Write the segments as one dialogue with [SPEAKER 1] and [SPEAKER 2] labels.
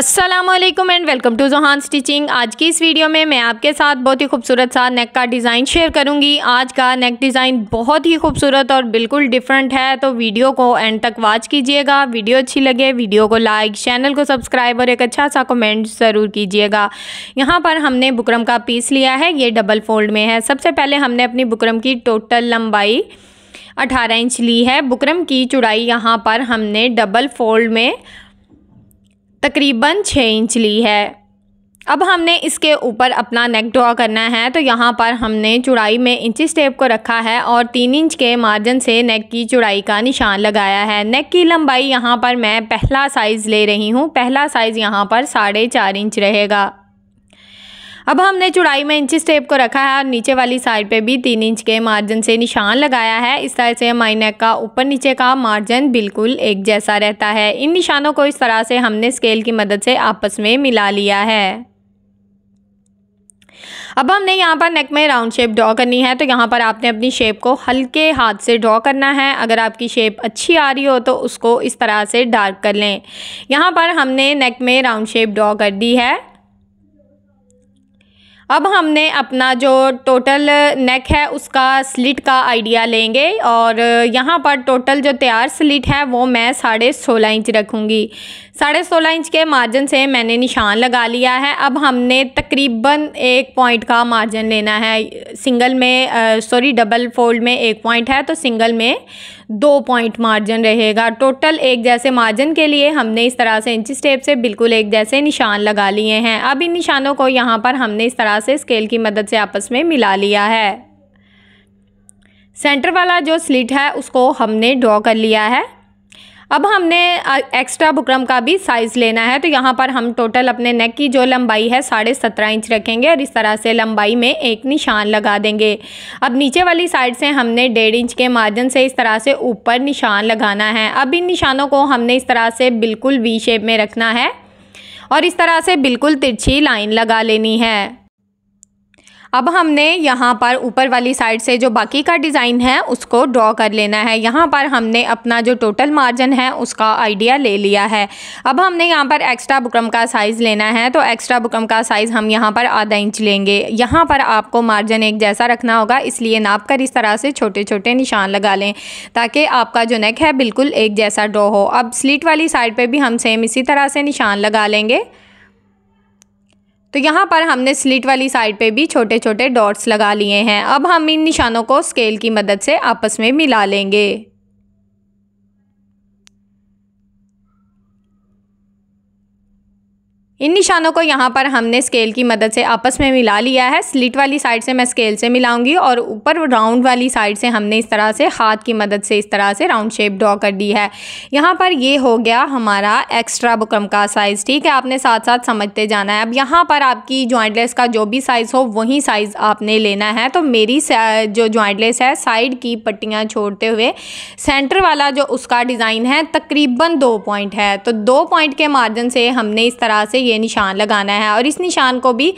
[SPEAKER 1] Aslam and welcome to Johan stitching आज की इस वीडियो में मैं आपके साथ बहुत ही खूबसूरत सा नेक का डिज़ाइन शेयर करूंगी आज का नेक डिज़ाइन बहुत ही खूबसूरत और बिल्कुल डिफरेंट है तो वीडियो को एंड तक वॉच कीजिएगा वीडियो अच्छी लगे वीडियो को लाइक चैनल को सब्सक्राइब और एक अच्छा सा कमेंट ज़रूर कीजिएगा यहाँ पर हमने बुकरम का पीस लिया है ये डबल फोल्ड में है सबसे पहले हमने अपनी बुकरम की टोटल लंबाई अठारह इंच ली है बुकरम की चुड़ाई यहाँ पर हमने डबल फोल्ड में तकरीबन छः इंच ली है अब हमने इसके ऊपर अपना नेक ड्रॉ करना है तो यहाँ पर हमने चुड़ाई में इंची स्टेप को रखा है और तीन इंच के मार्जिन से नेक की चुड़ाई का निशान लगाया है नेक की लंबाई यहाँ पर मैं पहला साइज़ ले रही हूँ पहला साइज़ यहाँ पर साढ़े चार इंच रहेगा अब हमने चुड़ाई में इंची स्टेप को रखा है और नीचे वाली साइड पे भी तीन इंच के मार्जिन से निशान लगाया है इस तरह से हमारी नेक का ऊपर नीचे का मार्जिन बिल्कुल एक जैसा रहता है इन निशानों को इस तरह से हमने स्केल की मदद से आपस में मिला लिया है अब हमने यहाँ पर नेक में राउंड शेप ड्रॉ करनी है तो यहाँ पर आपने अपनी शेप को हल्के हाथ से ड्रॉ करना है अगर आपकी शेप अच्छी आ रही हो तो उसको इस तरह से डार्क कर लें यहाँ पर हमने नेक में राउंड शेप ड्रॉ कर दी है अब हमने अपना जो टोटल नेक है उसका स्लिट का आइडिया लेंगे और यहाँ पर टोटल जो तैयार स्लिट है वो मैं साढ़े सोलह इंच रखूँगी साढ़े सोलह इंच के मार्जिन से मैंने निशान लगा लिया है अब हमने तकरीबन एक पॉइंट का मार्जिन लेना है सिंगल में सॉरी डबल फोल्ड में एक पॉइंट है तो सिंगल में दो पॉइंट मार्जिन रहेगा टोटल एक जैसे मार्जिन के लिए हमने इस तरह से इंची स्टेप से बिल्कुल एक जैसे निशान लगा लिए हैं अब इन निशानों को यहाँ पर हमने इस तरह से स्केल की मदद से आपस में मिला लिया है सेंटर वाला जो स्लिट है उसको हमने ड्रॉ कर लिया है अब हमने एक्स्ट्रा बुकरम का भी साइज़ लेना है तो यहाँ पर हम टोटल अपने नेक की जो लंबाई है साढ़े सत्रह इंच रखेंगे और इस तरह से लंबाई में एक निशान लगा देंगे अब नीचे वाली साइड से हमने डेढ़ इंच के मार्जिन से इस तरह से ऊपर निशान लगाना है अब इन निशानों को हमने इस तरह से बिल्कुल वी शेप में रखना है और इस तरह से बिल्कुल तिरछी लाइन लगा लेनी है अब हमने यहाँ पर ऊपर वाली साइड से जो बाकी का डिज़ाइन है उसको ड्रॉ कर लेना है यहाँ पर हमने अपना जो टोटल मार्जिन है उसका आइडिया ले लिया है अब हमने यहाँ पर एक्स्ट्रा बुकरम का साइज़ लेना है तो एक्स्ट्रा बुकरम का साइज़ हम यहाँ पर आधा इंच लेंगे यहाँ पर आपको मार्जिन एक जैसा रखना होगा इसलिए नाप कर इस तरह से छोटे छोटे निशान लगा लें ताकि आपका जो नेक है बिल्कुल एक जैसा ड्रॉ हो अब स्लीट वाली साइड पर भी हम सेम इसी तरह से निशान लगा लेंगे तो यहाँ पर हमने स्लिट वाली साइड पे भी छोटे छोटे डॉट्स लगा लिए हैं अब हम इन निशानों को स्केल की मदद से आपस में मिला लेंगे इन निशानों को यहाँ पर हमने स्केल की मदद से आपस में मिला लिया है स्लिट वाली साइड से मैं स्केल से मिलाऊंगी और ऊपर राउंड वाली साइड से हमने इस तरह से हाथ की मदद से इस तरह से राउंड शेप ड्रॉ कर दी है यहाँ पर ये हो गया हमारा एक्स्ट्रा बुकरम का साइज़ ठीक है आपने साथ साथ समझते जाना है अब यहाँ पर आपकी ज्वाइंटलेस का जो भी साइज़ हो वही साइज़ आपने लेना है तो मेरी जो जॉइंटलेस है साइड की पट्टियाँ छोड़ते हुए सेंटर वाला जो उसका डिज़ाइन है तकरीबन दो पॉइंट है तो दो पॉइंट के मार्जिन से हमने इस तरह से ये निशान लगाना है और इस निशान को भी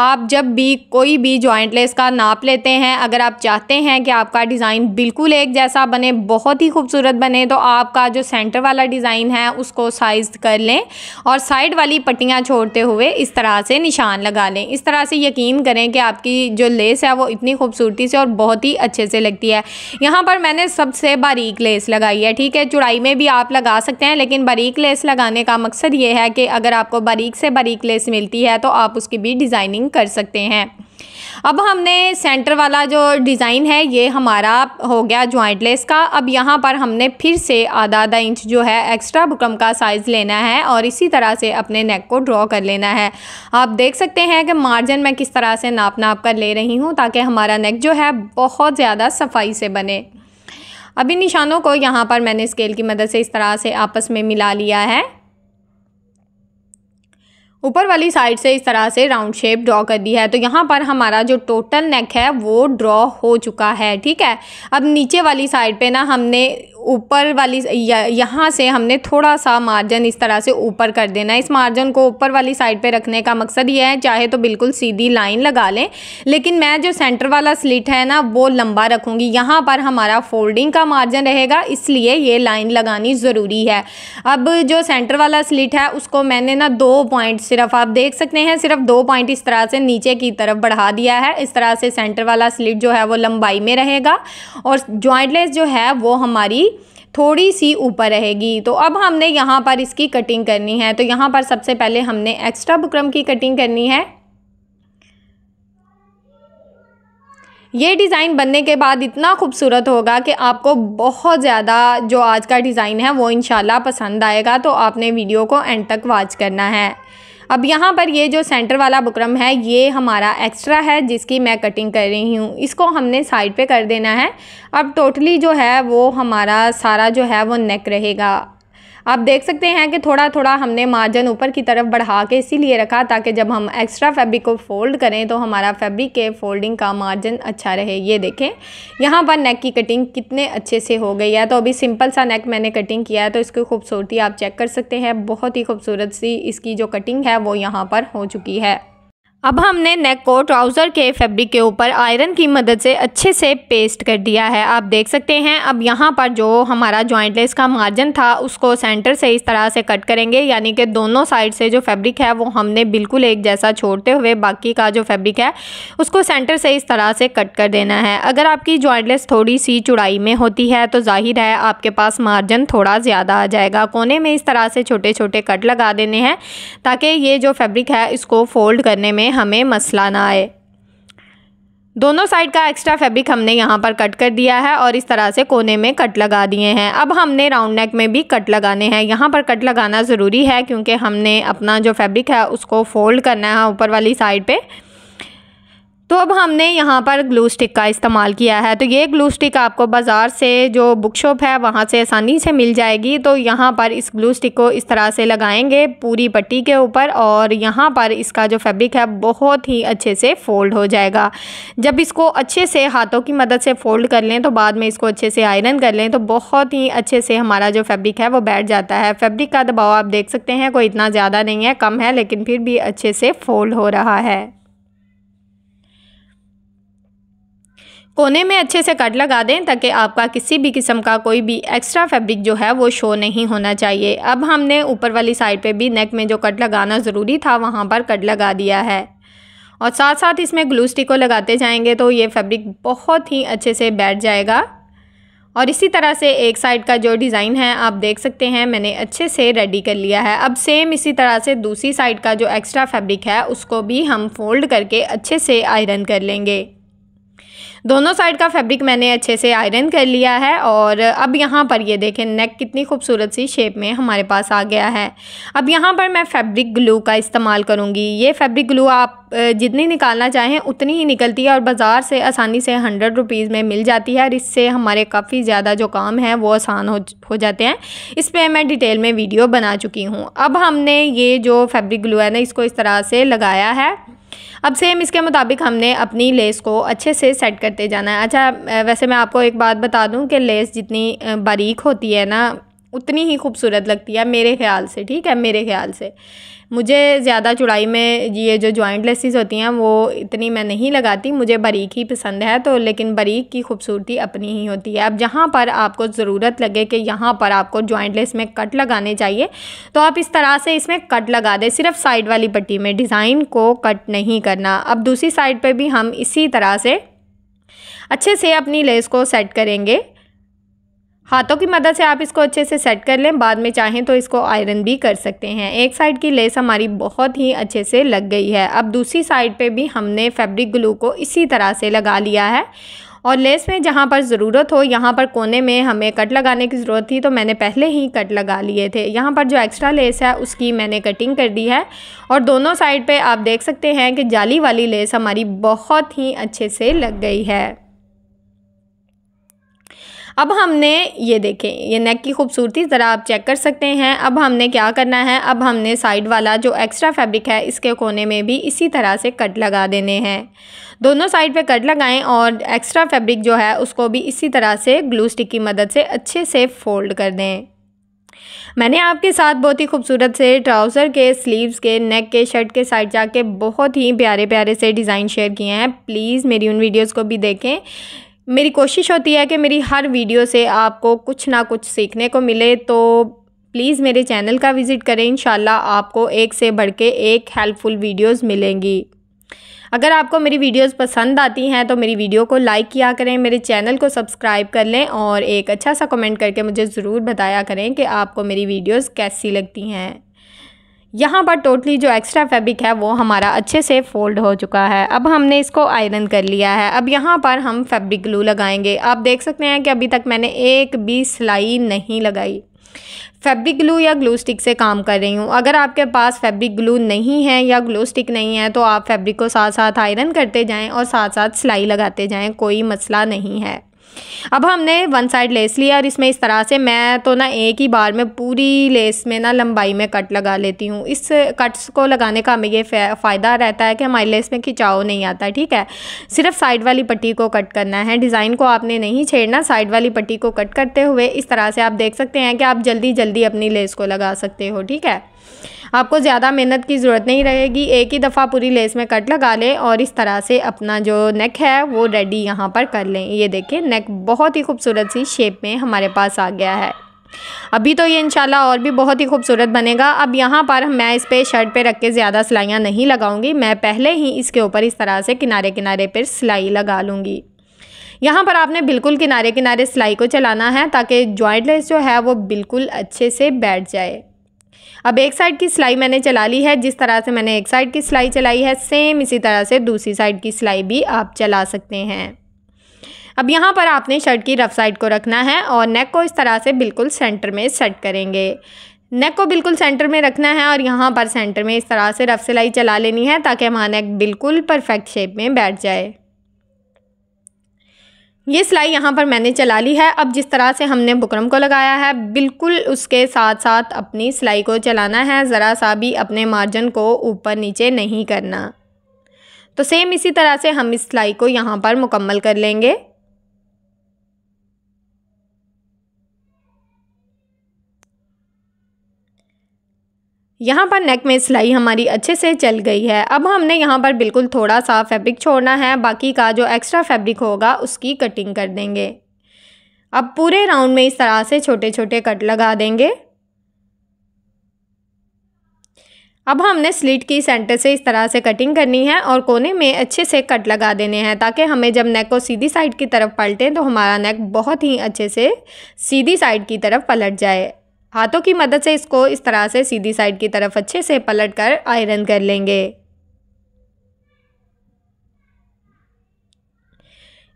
[SPEAKER 1] आप जब भी कोई भी जॉइंट लेस का नाप लेते हैं अगर आप चाहते हैं कि आपका डिज़ाइन बिल्कुल एक जैसा बने बहुत ही खूबसूरत बने तो आपका जो सेंटर वाला डिज़ाइन है उसको साइज कर लें और साइड वाली पट्टियाँ छोड़ते हुए इस तरह से निशान लगा लें इस तरह से यकीन करें कि आपकी जो लेस है वो इतनी खूबसूरती से और बहुत ही अच्छे से लगती है यहाँ पर मैंने सबसे बारीक लेस लगाई है ठीक है चुड़ाई में भी आप लगा सकते हैं लेकिन बारीक लेस लगाने का मकसद ये है कि अगर आपको बारीक बारीक से बारीक लेस मिलती है तो आप उसकी भी डिज़ाइनिंग कर सकते हैं अब हमने सेंटर वाला जो डिज़ाइन है ये हमारा हो गया ज्वाइंट लेस का अब यहाँ पर हमने फिर से आधा आधा इंच जो है एक्स्ट्रा बुकम का साइज़ लेना है और इसी तरह से अपने नेक को ड्रॉ कर लेना है आप देख सकते हैं कि मार्जिन मैं किस तरह से नाप नाप कर ले रही हूँ ताकि हमारा नेक जो है बहुत ज़्यादा सफाई से बने अभी निशानों को यहाँ पर मैंने स्केल की मदद से इस तरह से आपस में मिला लिया है ऊपर वाली साइड से इस तरह से राउंड शेप ड्रॉ कर दी है तो यहाँ पर हमारा जो टोटल नेक है वो ड्रॉ हो चुका है ठीक है अब नीचे वाली साइड पे ना हमने ऊपर वाली यहाँ से हमने थोड़ा सा मार्जिन इस तरह से ऊपर कर देना है इस मार्जिन को ऊपर वाली साइड पे रखने का मकसद ये है चाहे तो बिल्कुल सीधी लाइन लगा लें लेकिन मैं जो सेंटर वाला स्लिट है ना वो लंबा रखूँगी यहाँ पर हमारा फोल्डिंग का मार्जिन रहेगा इसलिए ये लाइन लगानी ज़रूरी है अब जो सेंटर वाला स्लिट है उसको मैंने ना दो पॉइंट सिर्फ आप देख सकते हैं सिर्फ दो पॉइंट इस तरह से नीचे की तरफ बढ़ा दिया है इस तरह से सेंटर वाला स्लिट जो है वो लंबाई में रहेगा और ज्वाइंटलेस जो है वो हमारी थोड़ी सी ऊपर रहेगी तो अब हमने यहाँ पर इसकी कटिंग करनी है तो यहाँ पर सबसे पहले हमने एक्स्ट्रा बुकरम की कटिंग करनी है ये डिज़ाइन बनने के बाद इतना खूबसूरत होगा कि आपको बहुत ज़्यादा जो आज का डिज़ाइन है वो इन पसंद आएगा तो आपने वीडियो को एंड तक वॉच करना है अब यहाँ पर ये जो सेंटर वाला बुकरम है ये हमारा एक्स्ट्रा है जिसकी मैं कटिंग कर रही हूँ इसको हमने साइड पे कर देना है अब टोटली जो है वो हमारा सारा जो है वो नेक रहेगा आप देख सकते हैं कि थोड़ा थोड़ा हमने मार्जिन ऊपर की तरफ बढ़ा के इसीलिए रखा ताकि जब हम एक्स्ट्रा फैब्रिक को फोल्ड करें तो हमारा फैब्रिक के फोल्डिंग का मार्जिन अच्छा रहे ये देखें यहाँ पर नेक की कटिंग कितने अच्छे से हो गई है तो अभी सिंपल सा नेक मैंने कटिंग किया है तो इसकी खूबसूरती आप चेक कर सकते हैं बहुत ही खूबसूरत सी इसकी जो कटिंग है वो यहाँ पर हो चुकी है अब हमने नेक को ट्राउज़र के फैब्रिक के ऊपर आयरन की मदद से अच्छे से पेस्ट कर दिया है आप देख सकते हैं अब यहाँ पर जो हमारा जॉइंटलेस का मार्जिन था उसको सेंटर से इस तरह से कट करेंगे यानी कि दोनों साइड से जो फैब्रिक है वो हमने बिल्कुल एक जैसा छोड़ते हुए बाकी का जो फैब्रिक है उसको सेंटर से इस तरह से कट कर देना है अगर आपकी जॉइंटलेस थोड़ी सी चुड़ाई में होती है तो ज़ाहिर है आपके पास मार्जिन थोड़ा ज़्यादा आ जाएगा कोने में इस तरह से छोटे छोटे कट लगा देने हैं ताकि ये जो फैब्रिक है इसको फोल्ड करने में हमें मसला ना आए दोनों साइड का एक्स्ट्रा फैब्रिक हमने यहाँ पर कट कर दिया है और इस तरह से कोने में कट लगा दिए हैं अब हमने राउंड नेक में भी कट लगाने हैं यहाँ पर कट लगाना ज़रूरी है क्योंकि हमने अपना जो फैब्रिक है उसको फोल्ड करना है ऊपर वाली साइड पे तो अब हमने यहाँ पर ग्लू स्टिक का इस्तेमाल किया है तो ये ग्लू स्टिक आपको बाज़ार से जो बुक शॉप है वहाँ से आसानी से मिल जाएगी तो यहाँ पर इस ग्लू स्टिक को इस तरह से लगाएंगे पूरी पट्टी के ऊपर और यहाँ पर इसका जो फैब्रिक है बहुत ही अच्छे से फ़ोल्ड हो जाएगा जब इसको अच्छे से हाथों की मदद से फ़ोल्ड कर लें तो बाद में इसको अच्छे से आयरन कर लें तो बहुत ही अच्छे से हमारा जो फैब्रिक है वो बैठ जाता है फैब्रिक का दबाव आप देख सकते हैं कोई इतना ज़्यादा नहीं है कम है लेकिन फिर भी अच्छे से फ़ोल्ड हो रहा है कोने में अच्छे से कट लगा दें ताकि आपका किसी भी किस्म का कोई भी एक्स्ट्रा फैब्रिक जो है वो शो नहीं होना चाहिए अब हमने ऊपर वाली साइड पे भी नेक में जो कट लगाना ज़रूरी था वहाँ पर कट लगा दिया है और साथ साथ इसमें ग्लू स्टिक को लगाते जाएंगे तो ये फैब्रिक बहुत ही अच्छे से बैठ जाएगा और इसी तरह से एक साइड का जो डिज़ाइन है आप देख सकते हैं मैंने अच्छे से रेडी कर लिया है अब सेम इसी तरह से दूसरी साइड का जो एक्स्ट्रा फैब्रिक है उसको भी हम फोल्ड करके अच्छे से आयरन कर लेंगे दोनों साइड का फैब्रिक मैंने अच्छे से आयरन कर लिया है और अब यहाँ पर ये देखें नेक कितनी खूबसूरत सी शेप में हमारे पास आ गया है अब यहाँ पर मैं फैब्रिक ग्लू का इस्तेमाल करूँगी ये फैब्रिक ग्लू आप जितनी निकालना चाहें उतनी ही निकलती है और बाज़ार से आसानी से हंड्रेड रुपीज़ में मिल जाती है और इससे हमारे काफ़ी ज़्यादा जो काम है वो आसान हो हो जाते हैं इस पर मैं डिटेल में वीडियो बना चुकी हूँ अब हमने ये जो फैब्रिक ग्लू है ना इसको इस तरह से लगाया है अब सेम इसके मुताबिक हमने अपनी लेस को अच्छे से सेट करते जाना है अच्छा वैसे मैं आपको एक बात बता दूँ कि लेस जितनी बारीक होती है ना उतनी ही खूबसूरत लगती है मेरे ख्याल से ठीक है मेरे ख्याल से मुझे ज़्यादा चुड़ाई में ये जो जॉइंट लेसिस होती हैं वो इतनी मैं नहीं लगाती मुझे बारीक ही पसंद है तो लेकिन बारीक की खूबसूरती अपनी ही होती है अब जहाँ पर आपको ज़रूरत लगे कि यहाँ पर आपको जॉइंट लेस में कट लगाने चाहिए तो आप इस तरह से इसमें कट लगा दें सिर्फ साइड वाली पट्टी में डिज़ाइन को कट नहीं करना अब दूसरी साइड पर भी हम इसी तरह से अच्छे से अपनी लेस को सेट करेंगे हाथों की मदद से आप इसको अच्छे से सेट कर लें बाद में चाहें तो इसको आयरन भी कर सकते हैं एक साइड की लेस हमारी बहुत ही अच्छे से लग गई है अब दूसरी साइड पे भी हमने फैब्रिक ग्लू को इसी तरह से लगा लिया है और लेस में जहाँ पर ज़रूरत हो यहाँ पर कोने में हमें कट लगाने की ज़रूरत थी तो मैंने पहले ही कट लगा लिए थे यहाँ पर जो एक्स्ट्रा लेस है उसकी मैंने कटिंग कर दी है और दोनों साइड पे आप देख सकते हैं कि जाली वाली लेस हमारी बहुत ही अच्छे से लग गई है अब हमने ये देखें ये नेक की खूबसूरती ज़रा आप चेक कर सकते हैं अब हमने क्या करना है अब हमने साइड वाला जो एक्स्ट्रा फैब्रिक है इसके कोने में भी इसी तरह से कट लगा देने हैं दोनों साइड पे कट लगाएं और एक्स्ट्रा फैब्रिक जो है उसको भी इसी तरह से ग्लू स्टिक की मदद से अच्छे से फोल्ड कर दें मैंने आपके साथ बहुत ही खूबसूरत से ट्राउज़र के स्लीव्स के नेक के शर्ट के साइड जाके बहुत ही प्यारे प्यारे से डिज़ाइन शेयर किए हैं प्लीज़ मेरी उन वीडियोज़ को भी देखें मेरी कोशिश होती है कि मेरी हर वीडियो से आपको कुछ ना कुछ सीखने को मिले तो प्लीज़ मेरे चैनल का विज़िट करें इन आपको एक से बढ़ के एक हेल्पफुल वीडियोस मिलेंगी अगर आपको मेरी वीडियोस पसंद आती हैं तो मेरी वीडियो को लाइक किया करें मेरे चैनल को सब्सक्राइब कर लें और एक अच्छा सा कमेंट करके मुझे ज़रूर बताया करें कि आपको मेरी वीडियोस कैसी लगती हैं यहाँ पर टोटली जो एक्स्ट्रा फैब्रिक है वो हमारा अच्छे से फोल्ड हो चुका है अब हमने इसको आयरन कर लिया है अब यहाँ पर हम फैब्रिक ग्लू लगाएंगे आप देख सकते हैं कि अभी तक मैंने एक भी सिलाई नहीं लगाई फैब्रिक ग्लू या ग्लू स्टिक से काम कर रही हूँ अगर आपके पास फैब्रिक ग्लू नहीं है या ग्लू स्टिक नहीं है तो आप फैब्रिक को साथ साथ आयरन करते जाएं और साथ साथ सिलाई लगाते जाएं कोई मसला नहीं है अब हमने वन साइड लेस लिया और इसमें इस तरह से मैं तो ना एक ही बार में पूरी लेस में ना लंबाई में कट लगा लेती हूँ इस कट्स को लगाने का हमें ये फ़ायदा रहता है कि हमारी लेस में खिंचाव नहीं आता ठीक है सिर्फ साइड वाली पट्टी को कट करना है डिज़ाइन को आपने नहीं छेड़ना साइड वाली पट्टी को कट करते हुए इस तरह से आप देख सकते हैं कि आप जल्दी जल्दी अपनी लेस को लगा सकते हो ठीक है आपको ज़्यादा मेहनत की ज़रूरत नहीं रहेगी एक ही दफ़ा पूरी लेस में कट लगा लें और इस तरह से अपना जो नेक है वो रेडी यहाँ पर कर लें ये देखें नेक बहुत ही खूबसूरत सी शेप में हमारे पास आ गया है अभी तो ये इंशाल्लाह और भी बहुत ही खूबसूरत बनेगा अब यहाँ पर मैं इस पर शर्ट पे रख के ज़्यादा सिलाइयाँ नहीं लगाऊंगी मैं पहले ही इसके ऊपर इस तरह से किनारे किनारे पर सिलाई लगा लूँगी यहाँ पर आपने बिल्कुल किनारे किनारे सिलाई को चलाना है ताकि जॉइंट लेस जो है वो बिल्कुल अच्छे से बैठ जाए अब एक साइड की सिलाई मैंने चला ली है जिस तरह से मैंने एक साइड की सिलाई चलाई है सेम इसी तरह से दूसरी साइड की सिलाई भी आप चला सकते हैं अब यहाँ पर आपने शर्ट की रफ साइड को रखना है और नेक को इस तरह से बिल्कुल सेंटर में सेट करेंगे नेक को बिल्कुल सेंटर में रखना है और यहाँ पर सेंटर में इस तरह से रफ सिलाई चला लेनी है ताकि हमारा नेक बिल्कुल परफेक्ट शेप में बैठ जाए ये सिलाई यहाँ पर मैंने चला ली है अब जिस तरह से हमने बुकरम को लगाया है बिल्कुल उसके साथ साथ अपनी सिलाई को चलाना है ज़रा सा भी अपने मार्जिन को ऊपर नीचे नहीं करना तो सेम इसी तरह से हम इस सिलाई को यहाँ पर मुकम्मल कर लेंगे यहाँ पर नेक में सिलाई हमारी अच्छे से चल गई है अब हमने यहाँ पर बिल्कुल थोड़ा सा फैब्रिक छोड़ना है बाकी का जो एक्स्ट्रा फैब्रिक होगा उसकी कटिंग कर देंगे अब पूरे राउंड में इस तरह से छोटे छोटे कट लगा देंगे अब हमने स्लीट की सेंटर से इस तरह से कटिंग करनी है और कोने में अच्छे से कट लगा देने हैं ताकि हमें जब नेक को सीधी साइड की तरफ पलटें तो हमारा नेक बहुत ही अच्छे से सीधी साइड की तरफ पलट जाए हाथों की मदद से इसको इस तरह से सीधी साइड की तरफ अच्छे से पलट कर आयरन कर लेंगे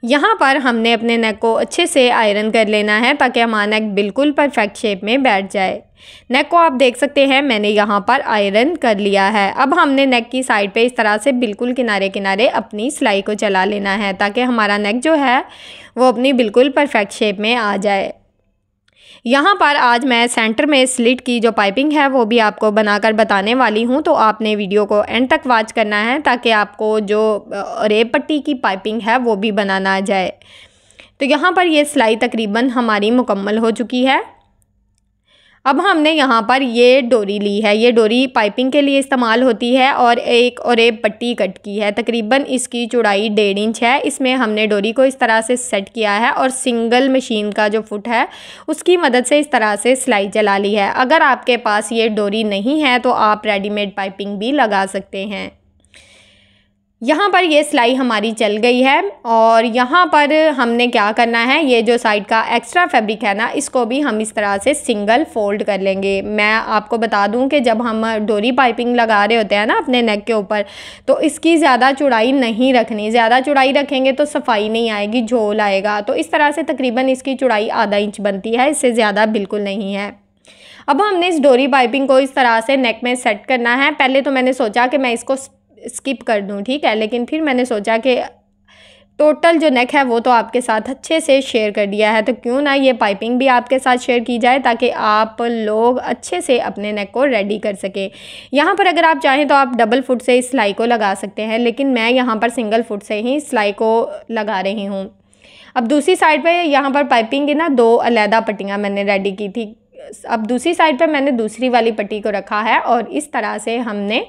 [SPEAKER 1] यहाँ पर हमने अपने नेक को अच्छे से आयरन कर लेना है ताकि हमारा नेक बिल्कुल परफेक्ट शेप में बैठ जाए नेक को आप देख सकते हैं मैंने यहाँ पर आयरन कर लिया है अब हमने नेक की साइड पे इस तरह से बिल्कुल किनारे किनारे अपनी सिलाई को चला लेना है ताकि हमारा नेक जो है वो अपनी बिल्कुल परफेक्ट शेप में आ जाए यहाँ पर आज मैं सेंटर में स्लिट की जो पाइपिंग है वो भी आपको बनाकर बताने वाली हूँ तो आपने वीडियो को एंड तक वॉच करना है ताकि आपको जो रे पट्टी की पाइपिंग है वो भी बनाना जाए तो यहाँ पर ये सिलाई तकरीबन हमारी मुकम्मल हो चुकी है अब हमने यहाँ पर ये डोरी ली है ये डोरी पाइपिंग के लिए इस्तेमाल होती है और एक और एक पट्टी कट की है तकरीबन इसकी चौड़ाई डेढ़ इंच है इसमें हमने डोरी को इस तरह से सेट किया है और सिंगल मशीन का जो फुट है उसकी मदद से इस तरह से सिलाई चला ली है अगर आपके पास ये डोरी नहीं है तो आप रेडीमेड पाइपिंग भी लगा सकते हैं यहाँ पर ये सिलाई हमारी चल गई है और यहाँ पर हमने क्या करना है ये जो साइड का एक्स्ट्रा फैब्रिक है ना इसको भी हम इस तरह से सिंगल फोल्ड कर लेंगे मैं आपको बता दूँ कि जब हम डोरी पाइपिंग लगा रहे होते हैं ना अपने नेक के ऊपर तो इसकी ज़्यादा चुड़ाई नहीं रखनी ज़्यादा चुड़ाई रखेंगे तो सफाई नहीं आएगी झोल आएगा तो इस तरह से तकरीबन इसकी चुड़ाई आधा इंच बनती है इससे ज़्यादा बिल्कुल नहीं है अब हमने इस डोरी पाइपिंग को इस तरह से नेक में सेट करना है पहले तो मैंने सोचा कि मैं इसको स्किप कर दूँ ठीक है लेकिन फिर मैंने सोचा कि टोटल जो नेक है वो तो आपके साथ अच्छे से शेयर कर दिया है तो क्यों ना ये पाइपिंग भी आपके साथ शेयर की जाए ताकि आप लोग अच्छे से अपने नेक को रेडी कर सकें यहाँ पर अगर आप चाहें तो आप डबल फुट से इस सिलाई को लगा सकते हैं लेकिन मैं यहाँ पर सिंगल फुट से ही सिलाई को लगा रही हूँ अब दूसरी साइड पर यहाँ पर पाइपिंग की ना दो अलहदा पट्टियाँ मैंने रेडी की थी अब दूसरी साइड पर मैंने दूसरी वाली पट्टी को रखा है और इस तरह से हमने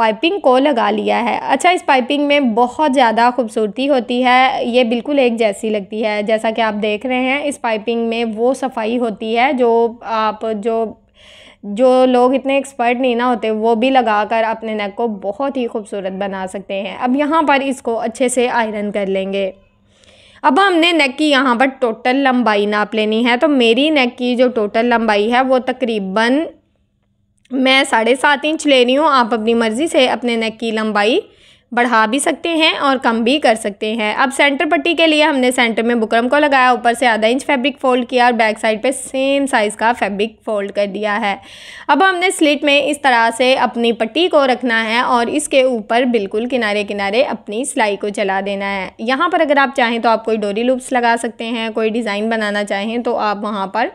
[SPEAKER 1] पाइपिंग को लगा लिया है अच्छा इस पाइपिंग में बहुत ज़्यादा खूबसूरती होती है ये बिल्कुल एक जैसी लगती है जैसा कि आप देख रहे हैं इस पाइपिंग में वो सफाई होती है जो आप जो जो लोग इतने एक्सपर्ट नहीं ना होते वो भी लगा कर अपने नेक को बहुत ही खूबसूरत बना सकते हैं अब यहाँ पर इसको अच्छे से आयरन कर लेंगे अब हमने नेक की यहाँ पर टोटल लंबाई नाप लेनी है तो मेरी नेक की जो टोटल लंबाई है वो तकरीबन मैं साढ़े सात इंच ले रही हूँ आप अपनी मर्ज़ी से अपने नेक की लंबाई बढ़ा भी सकते हैं और कम भी कर सकते हैं अब सेंटर पट्टी के लिए हमने सेंटर में बुकरम को लगाया ऊपर से आधा इंच फैब्रिक फोल्ड किया और बैक साइड पे सेम साइज़ का फैब्रिक फोल्ड कर दिया है अब हमने स्लिट में इस तरह से अपनी पट्टी को रखना है और इसके ऊपर बिल्कुल किनारे किनारे अपनी सिलाई को चला देना है यहाँ पर अगर आप चाहें तो आप कोई डोरी लूप्स लगा सकते हैं कोई डिज़ाइन बनाना चाहें तो आप वहाँ पर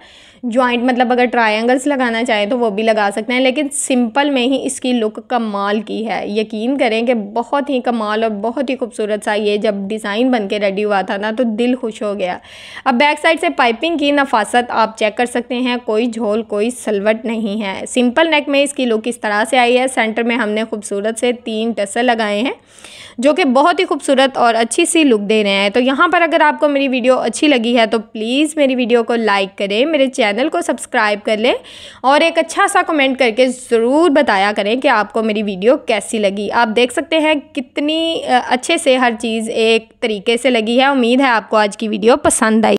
[SPEAKER 1] ज्वाइंट मतलब अगर ट्रायंगल्स लगाना चाहें तो वो भी लगा सकते हैं लेकिन सिंपल में ही इसकी लुक कमाल की है यकीन करें कि बहुत ही कमाल और बहुत ही खूबसूरत सा ये जब डिज़ाइन बन के रेडी हुआ था ना तो दिल खुश हो गया अब बैक साइड से पाइपिंग की नफासत आप चेक कर सकते हैं कोई झोल कोई सलवट नहीं है सिंपल नेक में इसकी लुक इस तरह से आई है सेंटर में हमने खूबसूरत से तीन टसल लगाए हैं जो कि बहुत ही खूबसूरत और अच्छी सी लुक दे रहे हैं तो यहाँ पर अगर आपको मेरी वीडियो अच्छी लगी है तो प्लीज़ मेरी वीडियो को लाइक करें मेरे चैनल चैनल को सब्सक्राइब कर लें और एक अच्छा सा कमेंट करके ज़रूर बताया करें कि आपको मेरी वीडियो कैसी लगी आप देख सकते हैं कितनी अच्छे से हर चीज़ एक तरीके से लगी है उम्मीद है आपको आज की वीडियो पसंद आई